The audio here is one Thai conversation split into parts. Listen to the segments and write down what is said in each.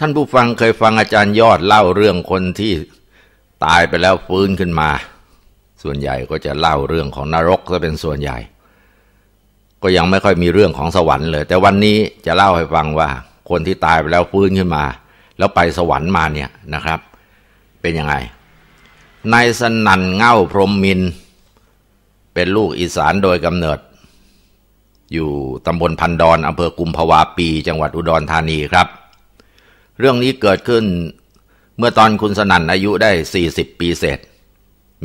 ท่านผู้ฟังเคยฟังอาจารย์ยอดเล่าเรื่องคนที่ตายไปแล้วฟื้นขึ้นมา ส่วนใหญ่ก็จะเล่าเรื่องของนรกซะเป็นส่วนใหญ่ ก็ยังไม่ค่อยมีเรื่องของสวรรค์เลย แต่วันนี้จะเล่าให้ฟังว่าคนที่ตายไปแล้วฟื้นขึ้นมา แล้วไปสวรรค์มาเนี่ยนะครับ เป็นยังไง นายสนั่นเง่าพรมมิน เป็นลูกอีสานโดยกำเนิด อยู่ตำบลพันดอนอำเภอกุมภาวาปีจังหวัดอุดรธานีครับเรื่องนี้เกิดขึ้นเมื่อตอนคุณสนั่นอายุได้ 40 ปีเศษ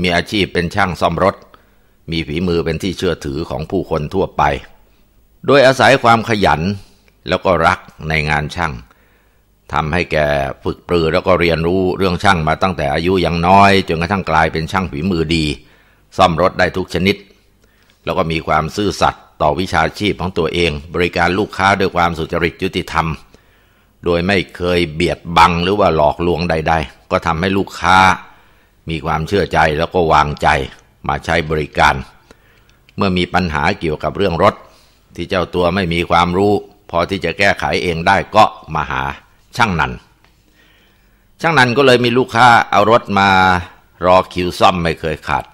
มีอาชีพเป็นช่างซ่อมรถ มีฝีมือเป็นที่เชื่อถือของผู้คนทั่วไป โดยอาศัยความขยันแล้วก็รักในงานช่างทำให้แกฝึกปรือแล้วก็เรียนรู้เรื่องช่างมาตั้งแต่อายุยังน้อยจนกระทั่งกลายเป็นช่างฝีมือดี ซ่อมรถได้ทุกชนิด แล้วก็มีความซื่อสัตย์ต่อวิชาชีพของตัวเอง บริการลูกค้าด้วยความสุจริตยุติธรรมโดยไม่เคยเบียดบังหรือว่าหลอกลวงใดๆ ก็ทำให้ลูกค้ามีความเชื่อใจแล้วก็วางใจมาใช้บริการ เมื่อมีปัญหาเกี่ยวกับเรื่องรถ ที่เจ้าตัวไม่มีความรู้ พอที่จะแก้ไขเองได้ก็มาหาช่างนันช่างนันก็เลยมีลูกค้า เอารถมารอคิวซ่อมไม่เคยขาด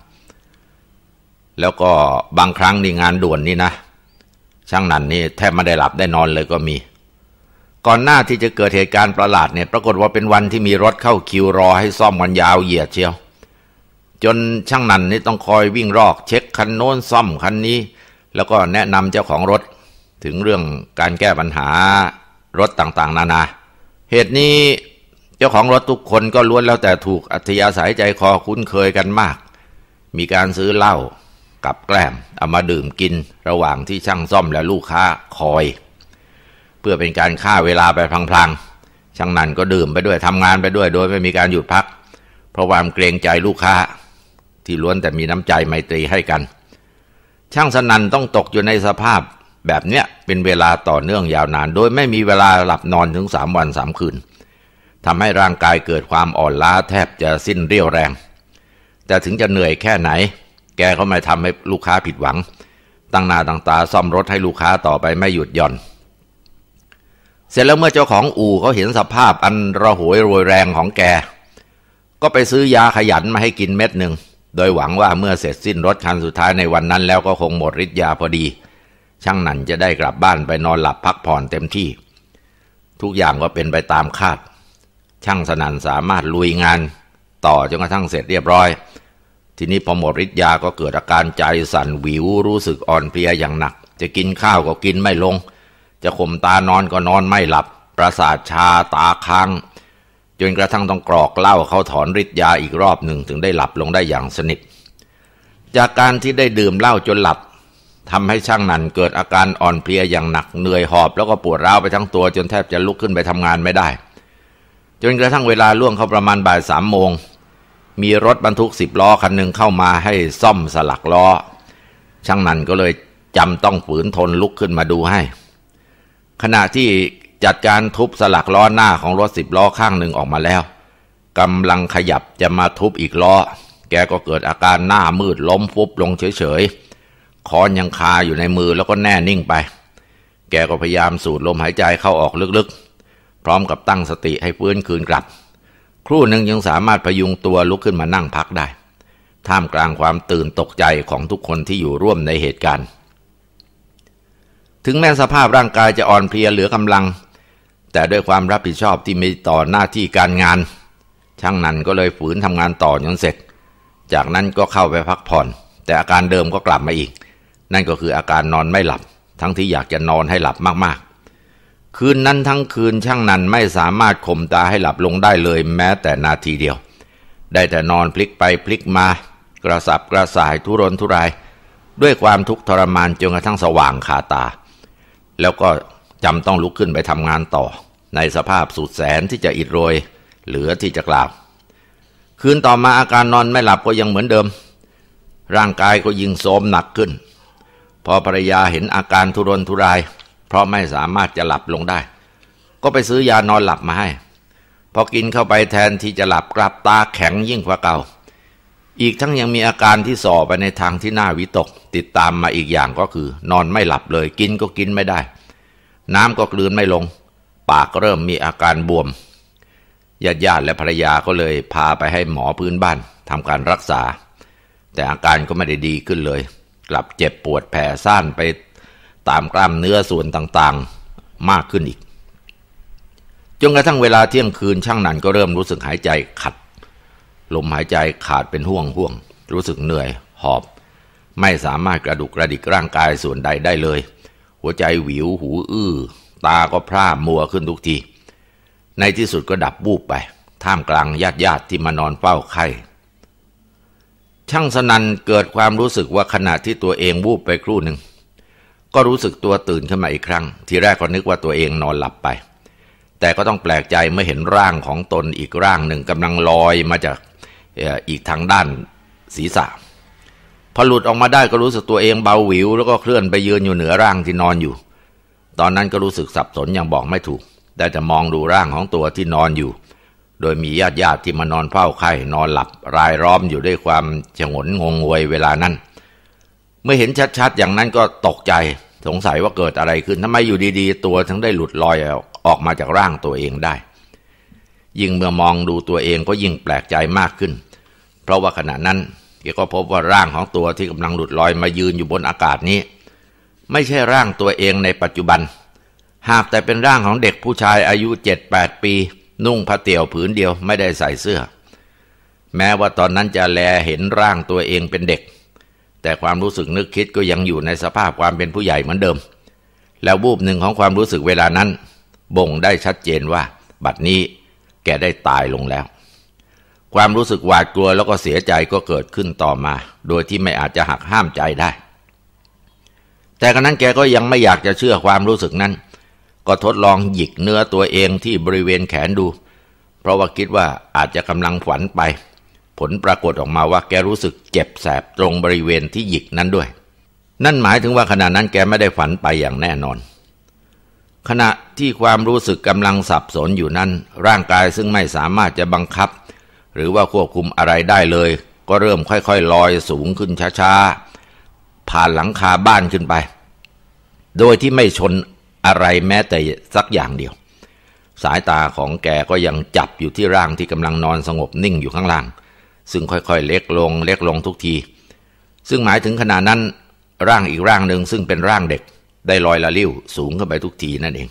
แล้วก็บางครั้งในงานด่วนนี่นะ ช่างนันนี่แทบไม่ได้หลับได้นอนเลยก็มีก่อนหน้าที่จะเกิดเหตุการณ์ประหลาดเนี่ยปรากฏว่าเป็นวันที่มีรถเข้าคิวรอให้ซ่อมกันยาวเหยียดเชียว จนช่างนันนี่ต้องคอยวิ่งรอก เช็คคันโน้นซ่อมคันนี้ แล้วก็แนะนำเจ้าของรถถึงเรื่องการแก้ปัญหารถต่างๆ นานา เหตุนี้เจ้าของรถทุกคนก็ล้วนแล้วแต่ถูกอัธยาศัยใจคอคุ้นเคยกันมาก มีการซื้อเหล้ากับแกล้มเอามาดื่มกินระหว่างที่ช่างซ่อมและลูกค้าคอยพื่อเป็นการฆ่าเวลาไปพลางๆ ช่างนันก็ดื่มไปด้วยทำงานไปด้วยโดยไม่มีการหยุดพัก เพราะความเกรงใจลูกค้าที่ล้วนแต่มีน้ำใจไมตรีให้กัน ช่างสนันต้องตกอยู่ในสภาพแบบเนี้ย เป็นเวลาต่อเนื่องยาวนาน โดยไม่มีเวลาหลับนอนถึงสามวันสามคืน ทำให้ร่างกายเกิดความอ่อนล้าแทบจะสิ้นเรี่ยวแรง แต่ถึงจะเหนื่อยแค่ไหน แกก็ไม่ทำให้ลูกค้าผิดหวัง ตั้งนาตั้งตาซ่อมรถให้ลูกค้าต่อไปไม่หยุดหย่อนเสร็จแล้วเมื่อเจ้าของอู่เขาเห็นสภาพอันระหวยรวยแรงของแก ก็ไปซื้อยาขยัน มาให้กินเม็ดหนึ่งโดยหวังว่าเมื่อเสร็จสิ้นรถคันสุดท้ายในวันนั้นแล้วก็คงหมดฤทธิ์ยาพอดี ช่างนั่นจะได้กลับบ้านไปนอนหลับพักผ่อนเต็มที่ ทุกอย่างก็เป็นไปตามคาด ช่างสนั่นสามารถลุยงาน ต่อจนกระทั่งเสร็จเรียบร้อย ทีนี้พอหมดฤทธิ์ยาก็เกิดอาการใจสั่นวิวรู้สึกอ่อนเพลียอย่างหนัก จะกินข้าวก็กินไม่ลงจะข่มตานอนก็นอนไม่หลับประสาทชาตาค้างจนกระทั่งต้องกรอกเหล้าเขาถอนฤทธิ์ยาอีกรอบหนึ่งถึงได้หลับลงได้อย่างสนิทจากการที่ได้ดื่มเหล้าจนหลับทำให้ช่างนันเกิดอาการอ่อนเพลียอย่างหนักเหนื่อยหอบแล้วก็ปวดร้าวไปทั้งตัวจนแทบจะลุกขึ้นไปทำงานไม่ได้ จนกระทั่งเวลาล่วงเข้าประมาณบ่ายสามโมงมีรถบรรทุกสิบล้อคันหนึ่งเข้ามาให้ซ่อมสลักล้อ ช่างนันก็เลยจำต้องฝืนทนลุกขึ้นมาดูให้ขณะที่จัดการทุบสลักล้อหน้าของรถสิบล้อข้างหนึ่งออกมาแล้วกำลังขยับจะมาทุบอีกล้อ แกก็เกิดอาการหน้ามืดล้มฟุบลงเฉยๆ คอนยังคาอยู่ในมือแล้วก็แน่นิ่งไป แกก็พยายามสูดลมหายใจเข้าออกลึกๆ พร้อมกับตั้งสติให้ฟื้นคืนกลับ ครู่หนึ่งยังสามารถพยุงตัวลุกขึ้นมานั่งพักได้ ท่ามกลางความตื่นตกใจของทุกคนที่อยู่ร่วมในเหตุการณ์ถึงแม้สภาพร่างกายจะอ่อนเพลียเหลือกำลัง แต่ด้วยความรับผิดชอบที่มีต่อหน้าที่การงาน ช่างนันก็เลยฝืนทำงานต่อจนเสร็จ จากนั้นก็เข้าไปพักผ่อน แต่อาการเดิมก็กลับมาอีก นั่นก็คืออาการนอนไม่หลับ ทั้งที่อยากจะนอนให้หลับมาก ๆ คืนนั้นทั้งคืนช่างนันไม่สามารถข่มตาให้หลับลงได้เลยแม้แต่นาทีเดียว ได้แต่นอนพลิกไปพลิกมา กระสับกระส่ายทุรนทุราย ด้วยความทุกข์ทรมานจนกระทั่งสว่างคาตาแล้วก็จำต้องลุกขึ้นไปทำงานต่อในสภาพสุดแสนที่จะอิดโรย เหลือที่จะกล่าวคืนต่อมาอาการนอนไม่หลับก็ยังเหมือนเดิม ร่างกายก็ยิ่งโทมหนักขึ้น พอภรรยาเห็นอาการทุรนทุรายเพราะไม่สามารถจะหลับลงได้ ก็ไปซื้อยานอนหลับมาให้พอกินเข้าไปแทนที่จะหลับกลับตาแข็งยิ่งกว่าเก่าอีกทั้งยังมีอาการที่ส่อไปในทางที่น่าวิตกติดตามมาอีกอย่างก็คือนอนไม่หลับเลยกินก็กินไม่ได้ น้ำก็กลืนไม่ลงปากเริ่มมีอาการบวมญาติญาติและภรรยาก็เลยพาไปให้หมอพื้นบ้านทำการรักษา แต่อาการก็ไม่ได้ดีขึ้นเลย กลับเจ็บปวดแผลซ่านไปตามกล้ามเนื้อส่วนต่างๆมากขึ้นอีก จนกระทั่งเวลาเที่ยงคืนช่างนันก็เริ่มรู้สึกหายใจขัดลมหายใจขาดเป็นห่วงห่วง รู้สึกเหนื่อยหอบ ไม่สามารถกระดุกกระดิกร่างกายส่วนใดได้เลย หัวใจหวิวหูอื้อ ตาก็พร่ามัวขึ้นทุกที ในที่สุดก็ดับบูบไป ท่ามกลางญาติญาติที่มานอนเฝ้าไข้ช่างสนันเกิดความรู้สึกว่าขณะที่ตัวเองบูบไปครู่หนึ่ง ก็รู้สึกตัวตื่นขึ้นมาอีกครั้ง ทีแรกก็นึกว่าตัวเองนอนหลับไป แต่ก็ต้องแปลกใจเมื่อเห็นร่างของตนอีกร่างหนึ่งกำลังลอยมาจากอีกทางด้านศีรษะพอหลุดออกมาได้ก็รู้สึกตัวเองเบาหวิวแล้วก็เคลื่อนไปยืนอยู่เหนือร่างที่นอนอยู่ ตอนนั้นก็รู้สึกสับสนอย่างบอกไม่ถูกได้จะมองดูร่างของตัวที่นอนอยู่ โดยมีญาติญาติที่มานอนเฝ้าไข้นอนหลับรายล้อมอยู่ด้วยความฉงนงงงวยเวลานั้น เมื่อเห็นชัดๆอย่างนั้นก็ตกใจสงสัยว่าเกิดอะไรขึ้นทำไมอยู่ดีๆ ตัวถึงได้หลุดลอยออกมาจากร่างตัวเองได้ ยิ่งเมื่อมองดูตัวเองก็ยิ่งแปลกใจมากขึ้นเพราะว่าขณะนั้นแกก็พบว่าร่างของตัวที่กำลังหลุดลอยมายืนอยู่บนอากาศนี้ ไม่ใช่ร่างตัวเองในปัจจุบัน หากแต่เป็นร่างของเด็กผู้ชายอายุเจ็ดแปดปี นุ่งผ้าเตี่ยวผืนเดียวไม่ได้ใส่เสื้อ แม้ว่าตอนนั้นจะแลเห็นร่างตัวเองเป็นเด็ก แต่ความรู้สึกนึกคิดก็ยังอยู่ในสภาพความเป็นผู้ใหญ่เหมือนเดิม แล้ววูบหนึ่งของความรู้สึกเวลานั้น บ่งได้ชัดเจนว่าบัดนี้แกได้ตายลงแล้วความรู้สึกหวาดกลัวแล้วก็เสียใจก็เกิดขึ้นต่อมา โดยที่ไม่อาจจะหักห้ามใจได้ แต่ขณะนั้นแกก็ยังไม่อยากจะเชื่อความรู้สึกนั้น ก็ทดลองหยิกเนื้อตัวเองที่บริเวณแขนดู เพราะว่าคิดว่าอาจจะกำลังฝันไป ผลปรากฏออกมาว่าแกรู้สึกเจ็บแสบตรงบริเวณที่หยิกนั้นด้วย นั่นหมายถึงว่าขณะนั้นแกไม่ได้ฝันไปอย่างแน่นอน ขณะที่ความรู้สึกกำลังสับสนอยู่นั้นร่างกายซึ่งไม่สามารถจะบังคับหรือว่าควบคุมอะไรได้เลยก็เริ่มค่อย ๆ ลอยสูงขึ้นช้าๆผ่านหลังคาบ้านขึ้นไป โดยที่ไม่ชนอะไรแม้แต่สักอย่างเดียว สายตาของแกก็ยังจับอยู่ที่ร่างที่กำลังนอนสงบนิ่งอยู่ข้างล่าง ซึ่งค่อยๆเล็กลง เล็กลงทุกที ซึ่งหมายถึงขณะนั้นร่างอีกร่างหนึ่งซึ่งเป็นร่างเด็ก ได้ลอยละลิ้วสูงขึ้นไปทุกทีนั่นเอง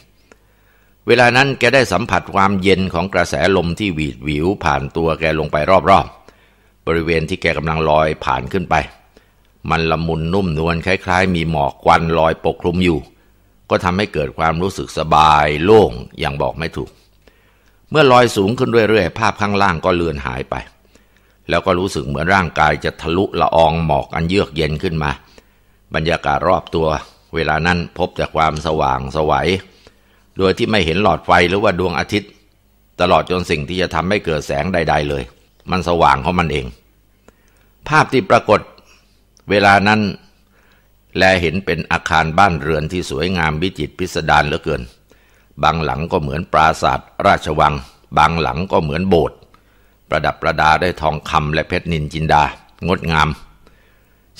เวลานั้นแกได้สัมผัสความเย็นของกระแสลมที่หวีดวิวผ่านตัวแกลงไปรอบๆบริเวณที่แกกำลังลอยผ่านขึ้นไป มันละมุนนุ่มนวลคล้าย ๆ มีหมอกควันลอยปกคลุมอยู่ ก็ทำให้เกิดความรู้สึกสบายโล่งอย่างบอกไม่ถูก เมื่อลอยสูงขึ้นเรื่อยๆภาพข้างล่างก็เลือนหายไป แล้วก็รู้สึกเหมือนร่างกายจะทะลุละอองหมอกอันเยือกเย็นขึ้นมา บรรยากาศรอบตัว เวลานั้นพบแต่ความสว่างสวยัยโดยที่ไม่เห็นหลอดไฟหรือว่าดวงอาทิตย์ ตลอดจนสิ่งที่จะทำให้เกิดแสงใด ๆ เลย มันสว่างของมันเอง ภาพที่ปรากฏ เวลานั้นแลเห็นเป็นอาคารบ้านเรือนที่สวยงามวิจิตพิสดารเหลือเกิน บางหลังก็เหมือนปราสาทราชวัง บางหลังก็เหมือนโบสถ์ประดับประดาด้วยทองคำและเพชรนินจินดา งดงาม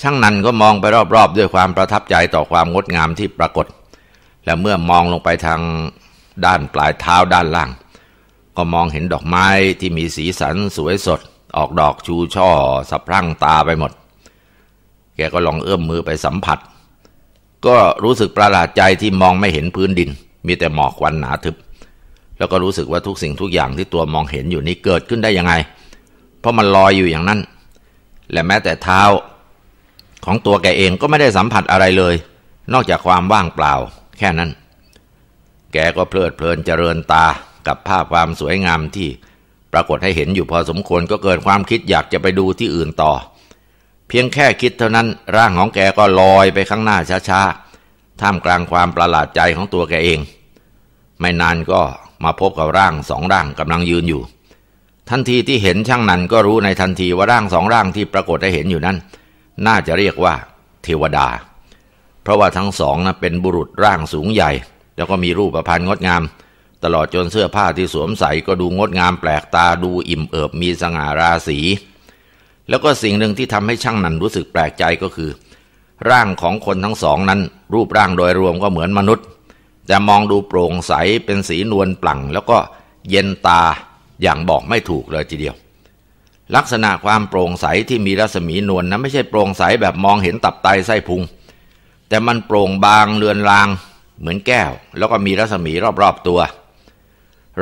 ช่างนันก็มองไปรอบๆ ด้วยความประทับใจต่อความงดงามที่ปรากฏแล้วเมื่อมองลงไปทางด้านปลายเท้าด้านล่าง ก็มองเห็นดอกไม้ที่มีสีสัน สวยสด ออกดอกชูช่อสะพรั่งตาไปหมด แกก็ลองเอื้อมมือไปสัมผัส ก็รู้สึกประหลาดใจที่มองไม่เห็นพื้นดิน มีแต่หมอกควันหนาทึบแล้วก็รู้สึกว่าทุกสิ่งทุกอย่างที่ตัวมองเห็นอยู่นี้เกิดขึ้นได้ยังไง เพราะมันลอยอยู่อย่างนั้น และแม้แต่เท้าของตัวแกเองก็ไม่ได้สัมผัสอะไรเลย นอกจากความว่างเปล่าแค่นั้น แกก็เพลิดเพลินเจริญตากับภาพความสวยงามที่ปรากฏให้เห็นอยู่พอสมควรก็เกิดความคิดอยากจะไปดูที่อื่นต่อ เพียงแค่คิดเท่านั้นร่างของแกก็ลอยไปข้างหน้าช้าๆ ท่ามกลางความประหลาดใจของตัวแกเอง ไม่นานก็มาพบกับร่างสองร่างกำลังยืนอยู่ ทันทีที่เห็นช่างนันก็รู้ในทันทีว่าร่างสองร่างที่ปรากฏให้เห็นอยู่นั้น น่าจะเรียกว่าเทวดาเพราะว่าทั้งสองนะเป็นบุรุษร่างสูงใหญ่ แล้วก็มีรูปพรรณงดงาม ตลอดจนเสื้อผ้าที่สวมใส่ก็ดูงดงาม แปลกตาดูอิ่มเอิบมีสง่าราศีแล้วก็สิ่งหนึ่งที่ทำให้ช่างนันรู้สึกแปลกใจก็คือ ร่างของคนทั้งสองนั้น รูปร่างโดยรวมก็เหมือนมนุษย์แต่มองดูโปร่งใสเป็นสีนวลปลั่ง แล้วก็เย็นตาอย่างบอกไม่ถูกเลยทีเดียว ลักษณะความโปร่งใสที่มีรัศมีนวลนนั้นไม่ใช่โปร่งใสแบบมองเห็นตับไตไส้พุงแต่มันโปร่งบางเรือนรางเหมือนแก้ว แล้วก็มีรัศมีรอบๆตัว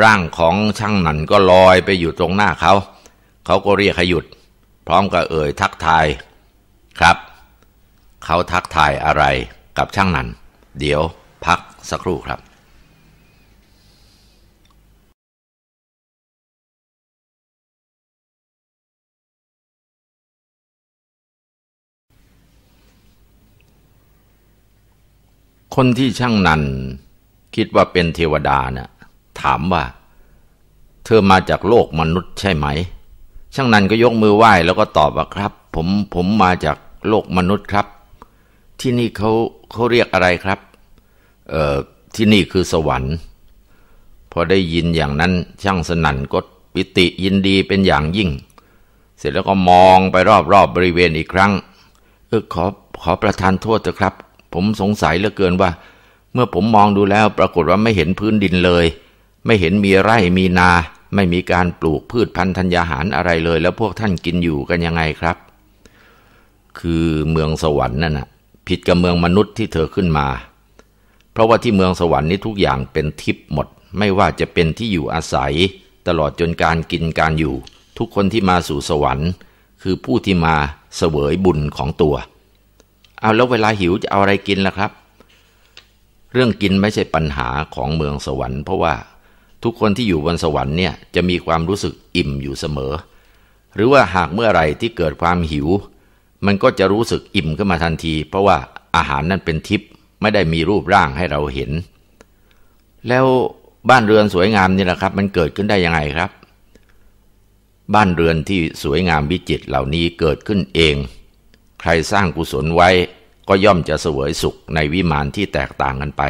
ร่างของช่างหนันก็ลอยไปอยู่ตรงหน้าเขา เขาก็เรียกให้หยุด พร้อมกับเอ่ยทักทาย ครับ เขาทักทายอะไรกับช่างหนันเดี๋ยวพักสักครู่ครับคนที่ช่างนันคิดว่าเป็นเทวดานะ่ะถามว่า เธอมาจากโลกมนุษย์ใช่ไหม ช่างนันก็ยกมือไหว้ แล้วก็ตอบว่าครับ ผมผมมาจากโลกมนุษย์ครับ ที่นี่เขาเขาเรียกอะไรครับ เอ่อที่นี่คือสวรรค์ พอได้ยินอย่างนั้นช่างสนันก็ปิติ ยินดีเป็นอย่างยิ่ง เสร็จแล้วก็มองไปรอบๆบบริเวณอีกครั้งเออขอขอประทานโทษเถอะครับผมสงสัยเหลือเกินว่า เมื่อผมมองดูแล้วปรากฏว่าไม่เห็นพื้นดินเลย ไม่เห็นมีไร่มีนาไม่มีการปลูกพืชพันธุ์ธัญญาหารอะไรเลยแล้วพวกท่านกินอยู่กันยังไงครับ คือเมืองสวรรค์นั่นนะผิดกับเมืองมนุษย์ที่เธอขึ้นมา เพราะว่าที่เมืองสวรรค์นี้ทุกอย่างเป็นทิพย์หมด ไม่ว่าจะเป็นที่อยู่อาศัยตลอดจนการกินการอยู่ ทุกคนที่มาสู่สวรรค์ คือผู้ที่มาเสวยบุญของตัวเอาแล้วเวลาหิวจะเอาอะไรกินล่ะครับ เรื่องกินไม่ใช่ปัญหาของเมืองสวรรค์ เพราะว่าทุกคนที่อยู่บนสวรรค์เนี่ยจะมีความรู้สึกอิ่มอยู่เสมอ หรือว่าหากเมื่อไรที่เกิดความหิว มันก็จะรู้สึกอิ่มขึ้นมาทันที เพราะว่าอาหารนั้นเป็นทิพย์ไม่ได้มีรูปร่างให้เราเห็น แล้วบ้านเรือนสวยงามนี่แหละครับมันเกิดขึ้นได้ยังไงครับ บ้านเรือนที่สวยงามวิจิตรเหล่านี้เกิดขึ้นเองใครสร้างกุศลไว้ก็ย่อมจะเสวยสุขในวิมานที่แตกต่างกันไป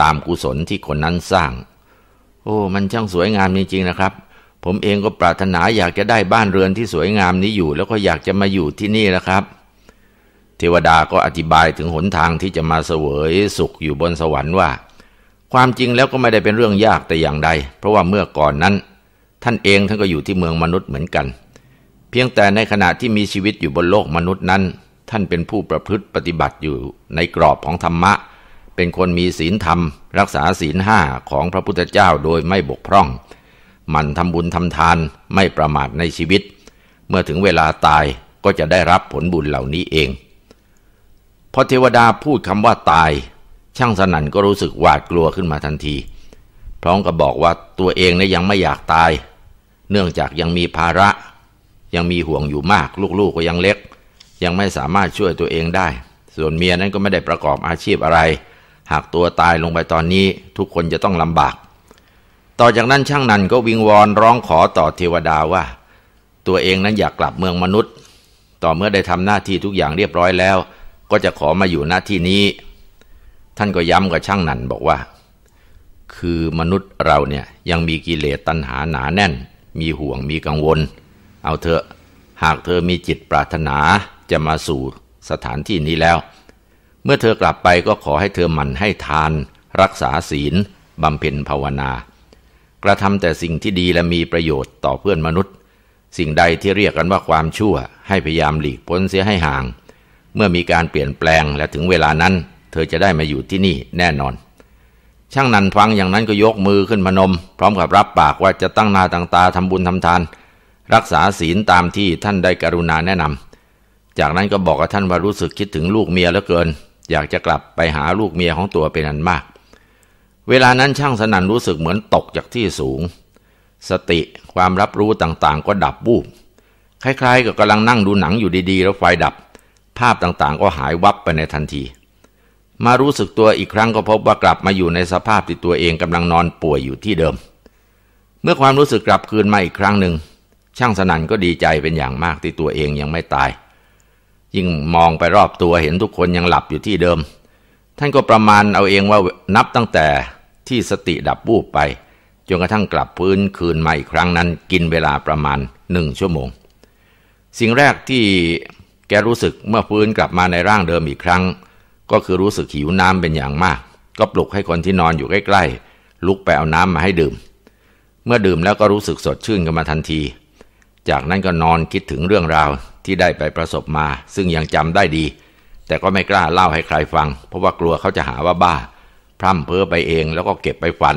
ตามกุศลที่คนนั้นสร้าง โอ้ มันช่างสวยงามจริงๆนะครับ ผมเองก็ปรารถนาอยากจะได้บ้านเรือนที่สวยงามนี้อยู่แล้วก็อยากจะมาอยู่ที่นี่นะครับ เทวดาก็อธิบายถึงหนทางที่จะมาเสวยสุขอยู่บนสวรรค์ว่า ความจริงแล้วก็ไม่ได้เป็นเรื่องยากแต่อย่างใด เพราะว่าเมื่อก่อนนั้น ท่านเองท่านก็อยู่ที่เมืองมนุษย์เหมือนกัน เพียงแต่ในขณะที่มีชีวิตอยู่บนโลกมนุษย์นั้นท่านเป็นผู้ประพฤติปฏิบัติอยู่ในกรอบของธรรมะ เป็นคนมีศีลธรรม รักษาศีลห้าของพระพุทธเจ้าโดยไม่บกพร่อง มันทำบุญทำทานไม่ประมาทในชีวิต เมื่อถึงเวลาตายก็จะได้รับผลบุญเหล่านี้เอง พอเทวดาพูดคำว่าตาย ช่างสนั่นก็รู้สึกหวาดกลัวขึ้นมาทันที พร้อมกับบอกว่าตัวเองเนี่ยยังไม่อยากตาย เนื่องจากยังมีภาระ ยังมีห่วงอยู่มากลูกๆกก็ยังเล็กยังไม่สามารถช่วยตัวเองได้ ส่วนเมียนั้นก็ไม่ได้ประกอบอาชีพอะไร หากตัวตายลงไปตอนนี้ทุกคนจะต้องลำบาก ต่อจากนั้นช่างนันก็วิงวอนร้องขอต่อเทวดาว่า ตัวเองนั้นอยากกลับเมืองมนุษย์ ต่อเมื่อได้ทำหน้าที่ทุกอย่างเรียบร้อยแล้ว ก็จะขอมาอยู่หน้าที่นี้ ท่านก็ย้ำกับช่างนันบอกว่า คือมนุษย์เราเนี่ยยังมีกิเลสตัณหาหนาแน่น มีห่วงมีกังวล เอาเถอะ หากเธอมีจิตปรารถนาจะมาสู่สถานที่นี้แล้ว เมื่อเธอกลับไปก็ขอให้เธอหมั่นให้ทาน รักษาศีลบำเพ็ญภาวนา กระทำแต่สิ่งที่ดีและมีประโยชน์ต่อเพื่อนมนุษย์ สิ่งใดที่เรียกกันว่าความชั่ว ให้พยายามหลีกพ้นเสียให้ห่าง เมื่อมีการเปลี่ยนแปลงและถึงเวลานั้น เธอจะได้มาอยู่ที่นี่แน่นอน ช่างนันฟังอย่างนั้นก็ยกมือขึ้นมานม พร้อมกับรับปากว่าจะตั้งนาต่างตาทำบุญทำทาน รักษาศีลตามที่ท่านได้กรุณาแนะนำจากนั้นก็บอกกับท่านว่ารู้สึกคิดถึงลูกเมียเหลือเกินอยากจะกลับไปหาลูกเมียของตัวเป็นอันมาก เวลานั้นช่างสนันรู้สึกเหมือนตกจากที่สูงสติความรับรู้ต่าง ๆ ก็ดับบูบคล้ายๆ กับกำลังนั่งดูหนังอยู่ดีๆแล้วไฟดับ ภาพต่างๆ ก็หายวับไปในทันที มารู้สึกตัวอีกครั้งก็พบว่ากลับมาอยู่ในสภาพที่ตัวเองกำลังนอนป่วยอยู่ที่เดิม เมื่อความรู้สึกกลับคืนมาอีกครั้งหนึ่งช่างสนันก็ดีใจเป็นอย่างมากที่ตัวเองยังไม่ตายยิ่งมองไปรอบตัวเห็นทุกคนยังหลับอยู่ที่เดิม ท่านก็ประมาณเอาเองว่านับตั้งแต่ที่สติดับบูบไปจนกระทั่งกลับพื้นคืนมาอีกครั้งนั้น กินเวลาประมาณหนึ่งชั่วโมง สิ่งแรกที่แกรู้สึกเมื่อพื้นกลับมาในร่างเดิมอีกครั้ง ก็คือรู้สึกหิวน้ำเป็นอย่างมากก็ปลุกให้คนที่นอนอยู่ใกล้ๆลุกไปเอาน้ำมาให้ดื่ม เมื่อดื่มแล้วก็รู้สึกสดชื่นกันมาทันที จากนั้นก็นอนคิดถึงเรื่องราวที่ได้ไปประสบมา ซึ่งยังจำได้ดี แต่ก็ไม่กล้าเล่าให้ใครฟัง เพราะว่ากลัวเขาจะหาว่าบ้า พร่ำเพ้อไปเองแล้วก็เก็บไปฝัน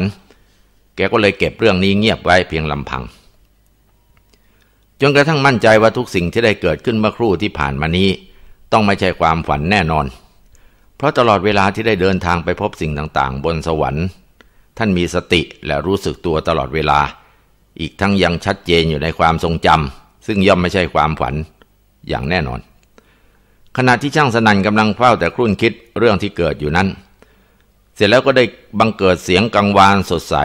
แกก็เลยเก็บเรื่องนี้เงียบไว้เพียงลำพังจนกระทั่งมั่นใจว่าทุกสิ่งที่ได้เกิดขึ้นเมื่อครู่ที่ผ่านมานี้ ต้องไม่ใช่ความฝันแน่นอน เพราะตลอดเวลาที่ได้เดินทางไปพบสิ่งต่างๆ บนสวรรค์ ท่านมีสติและรู้สึกตัวตลอดเวลา อีกทั้งยังชัดเจนอยู่ในความทรงจำซึ่งย่อมไม่ใช่ความฝันอย่างแน่นอน ขณะที่ช่างสนั่นกำลังเฝ้าแต่ครุ่นคิดเรื่องที่เกิดอยู่นั้น เสร็จแล้วก็ได้บังเกิดเสียงกังวานสดใส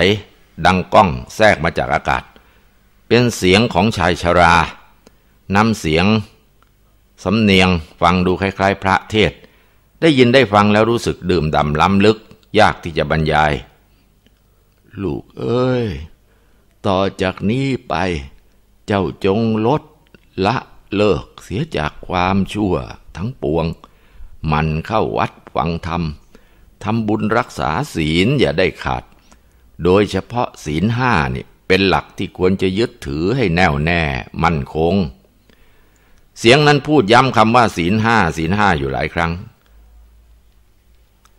ดังก้องแทรกมาจากอากาศ เป็นเสียงของชายชรานำเสียงสำเนียงฟังดูคล้ายๆ พระเทศ ได้ยินได้ฟังแล้วรู้สึกดื่มด่ำล้ำลึก ยากที่จะบรรยายลูกเอ้ยต่อจากนี้ไปเจ้าจงลดละเลิกเสียจากความชั่วทั้งปวง มันเข้าวัดฟังธรรม ทำบุญรักษาศีลอย่าได้ขาด โดยเฉพาะศีลห้านี่ เป็นหลักที่ควรจะยึดถือให้แน่วแน่มั่นคง เสียงนั้นพูดย้ำคำว่าศีลห้าศีลห้าอยู่หลายครั้ง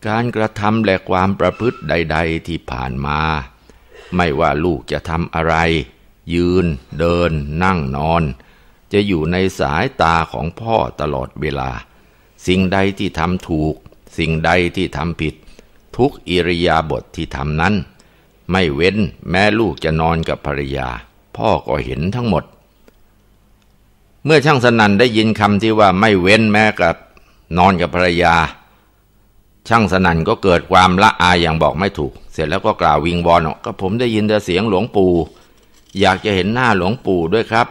การกระทำและความประพฤติใดๆที่ผ่านมา ไม่ว่าลูกจะทำอะไร ยืนเดินนั่งนอนจะอยู่ในสายตาของพ่อตลอดเวลา สิ่งใดที่ทำถูก สิ่งใดที่ทำผิด ทุกอิริยาบถทที่ทำนั้น ไม่เว้นแม้ลูกจะนอนกับภรรยา พ่อก็เห็นทั้งหมด เมื่อช่างสนันได้ยินคำที่ว่าไม่เว้นแม้กับนอนกับภรรยา ช่างสนันก็เกิดความละอายอย่างบอกไม่ถูก เสร็จแล้วก็กล่าววิงวอนก็ผมได้ยินแต่เสียงหลวงปู่อยากจะเห็นหน้าหลวงปู่ด้วยครับ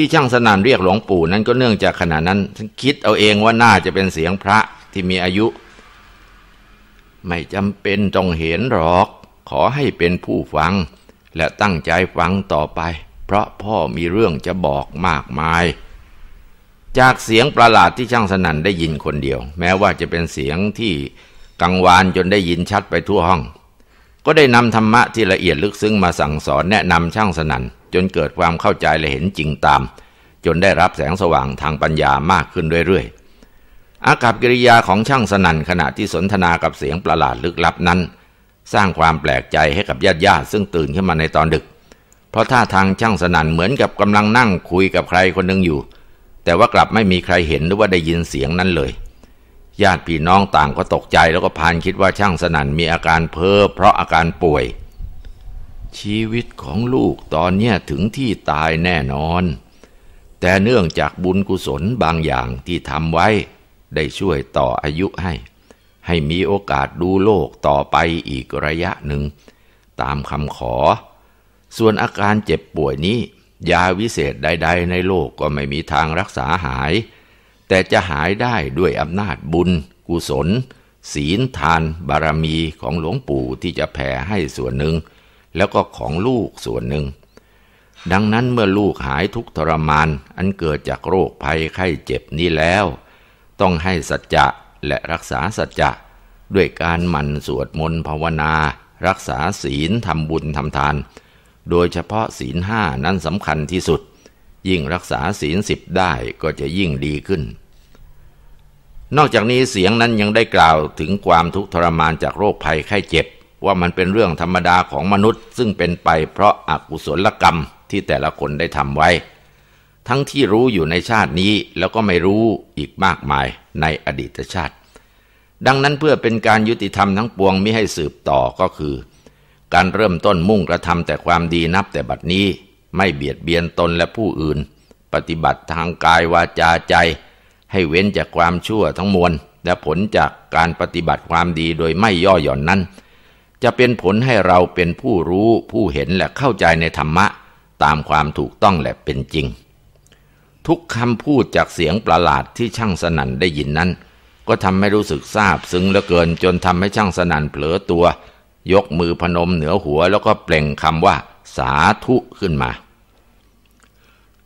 ที่ช่างสนานเรียกหลวงปู่นั้นก็เนื่องจากขณะนั้นคิดเอาเองว่าน่าจะเป็นเสียงพระที่มีอายุ ไม่จำเป็นต้องเห็นหรอกขอให้เป็นผู้ฟังและตั้งใจฟังต่อไป เพราะพ่อมีเรื่องจะบอกมากมาย จากเสียงประหลาดที่ช่างสนันได้ยินคนเดียว แม้ว่าจะเป็นเสียงที่กังวานจนได้ยินชัดไปทั่วห้อง ก็ได้นำธรรมะที่ละเอียดลึกซึ้งมาสั่งสอนแนะนำช่างสนันนจนเกิดความเข้าใจและเห็นจริงตาม จนได้รับแสงสว่างทางปัญญามากขึ้นเรื่อยๆ อากับกิริยาของช่างสนั่นขณะที่สนทนากับเสียงประหลาดลึกลับนั้น สร้างความแปลกใจให้กับญาติญาติ ซึ่งตื่นขึ้นมาในตอนดึก เพราะท่าทางช่างสนั่นเหมือนกับกำลังนั่งคุยกับใครคนหนึ่งอยู่ แต่ว่ากลับไม่มีใครเห็นหรือว่าได้ยินเสียงนั้นเลย ญาติพี่น้องต่างก็ตกใจแล้วก็พานคิดว่าช่างสนั่นมีอาการเพ้อเพราะอาการป่วยชีวิตของลูกตอนเนี้ยถึงที่ตายแน่นอน แต่เนื่องจากบุญกุศลบางอย่างที่ทำไว้ได้ช่วยต่ออายุให้ ให้มีโอกาสดูโลกต่อไปอีกระยะหนึ่ง ตามคำขอ ส่วนอาการเจ็บป่วยนี้ ยาวิเศษใด ๆ ในโลกก็ไม่มีทางรักษาหาย แต่จะหายได้ด้วยอำนาจบุญกุศล ศีลทาน บารมีของหลวงปู่ที่จะแผ่ให้ส่วนหนึ่งแล้วก็ของลูกส่วนหนึ่ง ดังนั้นเมื่อลูกหายทุกทรมานอันเกิดจากโรคภัยไข้เจ็บนี้แล้ว ต้องให้สัจจะ และรักษาสัจจะ ด้วยการหมั่นสวดมนต์ภาวนารักษาศีลทำบุญทำทาน โดยเฉพาะศีลห้านั้นสำคัญที่สุด ยิ่งรักษาศีลสิบได้ก็จะยิ่งดีขึ้น นอกจากนี้เสียงนั้นยังได้กล่าวถึงความทุกข์ทรมานจากโรคภัยไข้เจ็บว่ามันเป็นเรื่องธรรมดาของมนุษย์ ซึ่งเป็นไปเพราะอากุศลกรรมที่แต่ละคนได้ทำไว้ ทั้งที่รู้อยู่ในชาตินี้แล้วก็ไม่รู้อีกมากมายในอดีตชาติ ดังนั้นเพื่อเป็นการยุติธรรมทั้งปวงมิให้สืบต่อก็คือ การเริ่มต้นมุ่งกระทำแต่ความดีนับแต่บัดนี้ไม่เบียดเบียนตนและผู้อื่น ปฏิบัติทางกายวาจาใจ ให้เว้นจากความชั่วทั้งมวลและผลจากการปฏิบัติความดีโดยไม่ย่อหย่อนนั้นจะเป็นผลให้เราเป็นผู้รู้ผู้เห็นและเข้าใจในธรรมะ ตามความถูกต้องและเป็นจริง ทุกคำพูดจากเสียงประหลาดที่ช่างสนันได้ยินนั้น ก็ทำให้รู้สึกซาบซึ้งเหลือเกินจนทำให้ช่างสนันเผลอตัว ยกมือพนมเหนือหัวแล้วก็เปล่งคำว่า สาธุขึ้นมา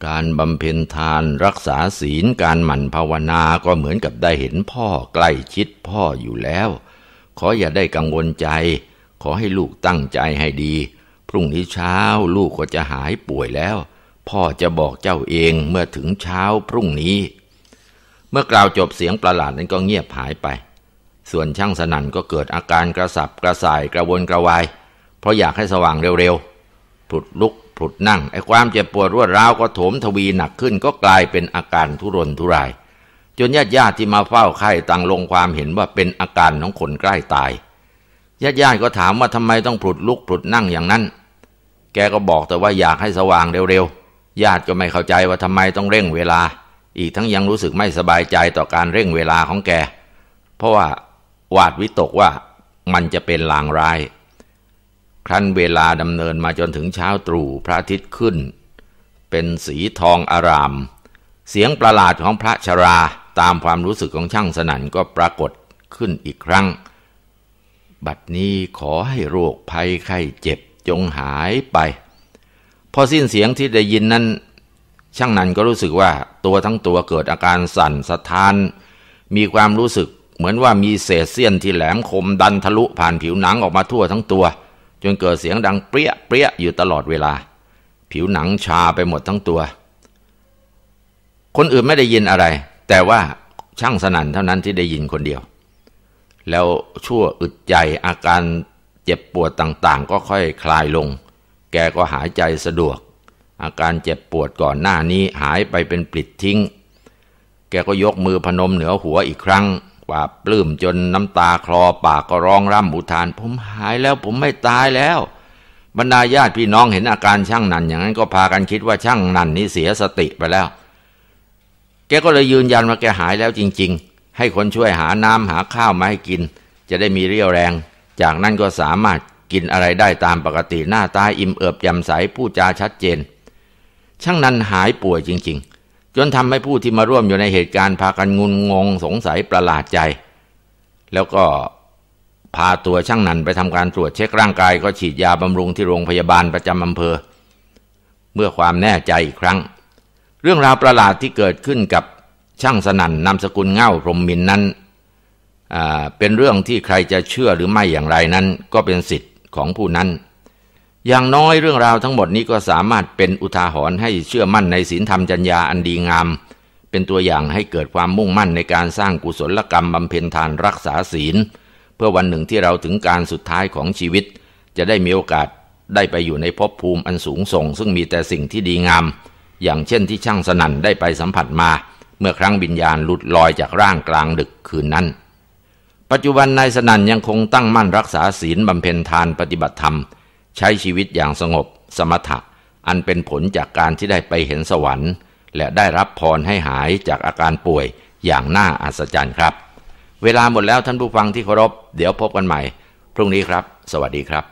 การบำเพ็ญทานรักษาศีล การหมั่นภาวนาก็เหมือนกับได้เห็นพ่อใกล้ชิดพ่ออยู่แล้ว ขออย่าได้กังวลใจขอให้ลูกตั้งใจให้ดี พรุ่งนี้เช้าลูกก็จะหายป่วยแล้ว พ่อจะบอกเจ้าเองเมื่อถึงเช้าพรุ่งนี้ เมื่อกล่าวจบเสียงประหลาดนั้นก็เงียบหายไป ส่วนช่างสนั่นก็เกิดอาการกระสับกระส่ายกระวนกระวาย เพราะอยากให้สว่างเร็วๆผุดลุกผุดนั่งไอ้ความเจ็บปวดรวดร้าวก็โถมทวีหนักขึ้นก็กลายเป็นอาการทุรนทุราย จนญาติญาติที่มาเฝ้าไข้ต่างลงความเห็นว่าเป็นอาการของคนใกล้ตายญาติญาติก็ถามว่าทำไมต้องปลุดลุกปลุดนั่งอย่างนั้น แกก็บอกแต่ว่าอยากให้สว่างเร็วๆ ญาติก็ไม่เข้าใจว่าทำไมต้องเร่งเวลา อีกทั้งยังรู้สึกไม่สบายใจต่อการเร่งเวลาของแก เพราะว่าหวาดวิตกว่ามันจะเป็นลางร้าย ครั้นเวลาดำเนินมาจนถึงเช้าตรู่พระอาทิตย์ขึ้น เป็นสีทองอาราม เสียงประหลาดของพระชราตามความรู้สึกของช่างสนั่นก็ปรากฏขึ้นอีกครั้งบัดนี้ขอให้โรคภัยไข้เจ็บจงหายไป พอสิ้นเสียงที่ได้ยินนั้น ช่างนันก็รู้สึกว่าตัวทั้งตัวเกิดอาการสั่นสะท้าน มีความรู้สึกเหมือนว่ามีเศษเสี้ยนที่แหลมคมดันทะลุผ่านผิวหนังออกมาทั่วทั้งตัวจนเกิดเสียงดังเปรี้ยเปรี้ยอยู่ตลอดเวลา ผิวหนังชาไปหมดทั้งตัว คนอื่นไม่ได้ยินอะไร แต่ว่าช่างสนันเท่านั้นที่ได้ยินคนเดียวแล้วชั่วอึดใจอาการเจ็บปวดต่างๆก็ค่อยคลายลง แกก็หายใจสะดวก อาการเจ็บปวดก่อนหน้านี้หายไปเป็นปลิดทิ้ง แกก็ยกมือพนมเหนือหัวอีกครั้งปาปลื้มจนน้ำตาคลอปากก็ร้องร่ำอุทานผมหายแล้วผมไม่ตายแล้ว บรรดาญาติพี่น้องเห็นอาการช่างนันอย่างนั้นก็พากันคิดว่าช่างนันนี่เสียสติไปแล้ว แกก็เลยยืนยันว่าแกหายแล้วจริง ๆให้คนช่วยหาน้ำ หาข้าวมาให้กินจะได้มีเรี่ยวแรง จากนั้นก็สามารถกินอะไรได้ตามปกติหน้าตาอิ่มเอิบยำใสผู้จาชัดเจน ช่างนั้นหายป่วยจริง ๆ จนทำให้ผู้ที่มาร่วมอยู่ในเหตุการณ์ พากันงุนงงสงสัยประหลาดใจ แล้วก็พาตัวช่างนันไปทำการตรวจเช็ค ร่างกายก็ฉีดยาบำรุงที่โรงพยาบาลประจำอำเภอ เมื่อความแน่ใจอีกครั้ง เรื่องราวประหลาดที่เกิดขึ้นกับช่างสนั่นนามสกุลเง่าพรมมินนั้นเป็นเรื่องที่ใครจะเชื่อหรือไม่อย่างไรนั้น ก็เป็นสิทธิ์ของผู้นั้น อย่างน้อยเรื่องราวทั้งหมดนี้ก็สามารถเป็นอุทาหรณ์ให้เชื่อมั่นในศีลธรรมจัญญาอันดีงาม เป็นตัวอย่างให้เกิดความมุ่งมั่นในการสร้างกุศลกรรม บำเพ็ญทานรักษาศีลเพื่อวันหนึ่งที่เราถึงการสุดท้ายของชีวิต จะได้มีโอกาสได้ไปอยู่ในภพภูมิอันสูงส่ง ซึ่งมีแต่สิ่งที่ดีงาม อย่างเช่น ที่ช่างสนั่นได้ไปสัมผัสมาเมื่อครั้งวิญญาณหลุดลอยจากร่างกลางดึกคืนนั้น ปัจจุบันนายสนั่นยังคงตั้งมั่นรักษาศีลบำเพ็ญทานปฏิบัติธรรม ใช้ชีวิตอย่างสงบสมถะอันเป็นผลจากการที่ได้ไปเห็นสวรรค์ และได้รับพรให้หายจากอาการป่วยอย่างน่าอัศจรรย์ครับ เวลาหมดแล้วท่านผู้ฟังที่เคารพเดี๋ยวพบกันใหม่ พรุ่งนี้ครับ สวัสดีครับ